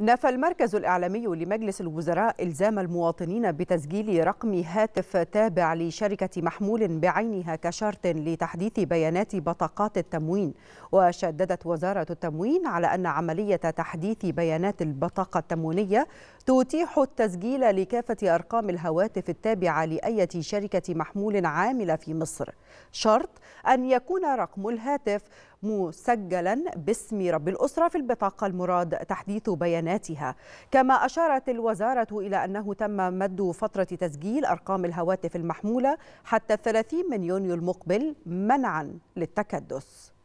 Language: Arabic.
نفى المركز الإعلامي لمجلس الوزراء إلزام المواطنين بتسجيل رقم هاتف تابع لشركة محمول بعينها كشرط لتحديث بيانات بطاقات التموين وشددت وزارة التموين على أن عملية تحديث بيانات البطاقة التموينية تتيح التسجيل لكافة أرقام الهواتف التابعة لأية شركة محمول عاملة في مصر شرط أن يكون رقم الهاتف مسجلا باسم رب الأسرة في البطاقة المراد تحديث بياناتها كما أشارت الوزارة إلى أنه تم مد فترة تسجيل أرقام الهواتف المحمولة حتى 30 من يونيو المقبل منعا للتكدس